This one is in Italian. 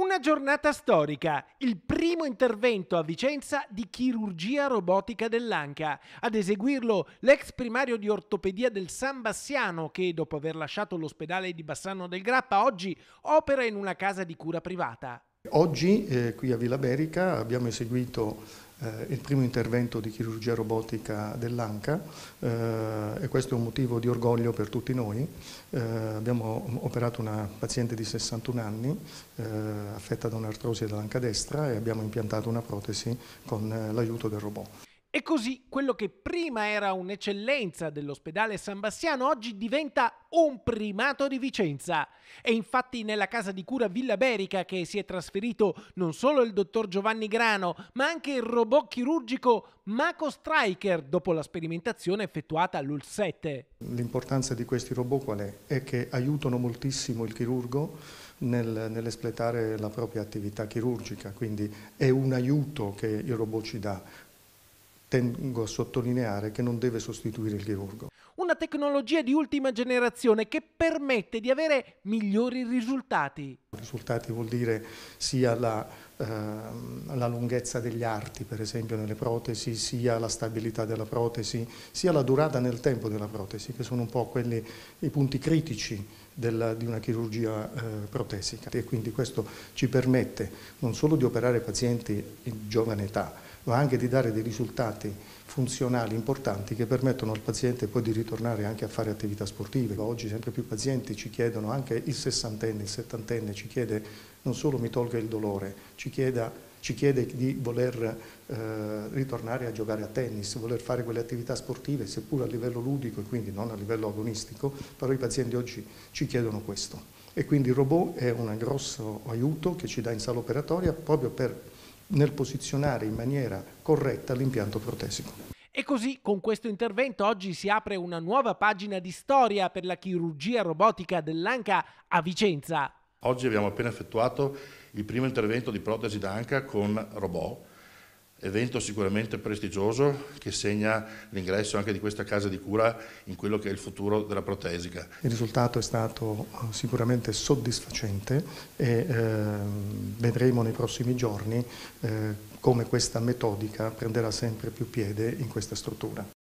Una giornata storica, il primo intervento a Vicenza di chirurgia robotica dell'anca. Ad eseguirlo l'ex primario di ortopedia del San Bassiano che dopo aver lasciato l'ospedale di Bassano del Grappa oggi opera in una casa di cura privata. Oggi eh, qui a Villa Berica abbiamo eseguito eh, il primo intervento di chirurgia robotica dell'ANCA eh, e questo è un motivo di orgoglio per tutti noi. Eh, abbiamo operato una paziente di 61 anni eh, affetta da un'artrosi dell'anca destra e abbiamo impiantato una protesi con eh, l'aiuto del robot. E così quello che prima era un'eccellenza dell'ospedale San Bassiano oggi diventa un primato di Vicenza. E infatti nella casa di cura Villa Berica che si è trasferito non solo il dottor Giovanni Grano, ma anche il robot chirurgico Mako Striker dopo la sperimentazione effettuata all'UL7. L'importanza di questi robot qual è? È che aiutano moltissimo il chirurgo nel, nell'espletare la propria attività chirurgica, quindi è un aiuto che il robot ci dà tengo a sottolineare che non deve sostituire il chirurgo. Una tecnologia di ultima generazione che permette di avere migliori risultati. Risultati vuol dire sia la, eh, la, lunghezza degli arti, per esempio, nelle protesi, sia la stabilità della protesi, sia la durata nel tempo della protesi, che sono un po' quelli, i punti critici della, di una chirurgia eh, protesica. E quindi questo ci permette non solo di operare pazienti in giovane età, ma anche di dare dei risultati funzionali importanti che permettono al paziente poi di ritornare anche a fare attività sportive. Oggi sempre più pazienti ci chiedono, anche il sessantenne, il settantenne ci chiede non solo mi tolga il dolore, ci, chieda, ci chiede di voler eh, ritornare a giocare a tennis, voler fare quelle attività sportive seppur a livello ludico e quindi non a livello agonistico, però i pazienti oggi ci chiedono questo. E quindi il robot è un grosso aiuto che ci dà in sala operatoria proprio per nel posizionare in maniera corretta l'impianto protesico. E così con questo intervento oggi si apre una nuova pagina di storia per la chirurgia robotica dell'anca a Vicenza. Oggi abbiamo appena effettuato il primo intervento di protesi d'anca con robot evento sicuramente prestigioso che segna l'ingresso anche di questa casa di cura in quello che è il futuro della protesica. Il risultato è stato eh, sicuramente soddisfacente e eh, vedremo nei prossimi giorni eh, come questa metodica prenderà sempre più piede in questa struttura.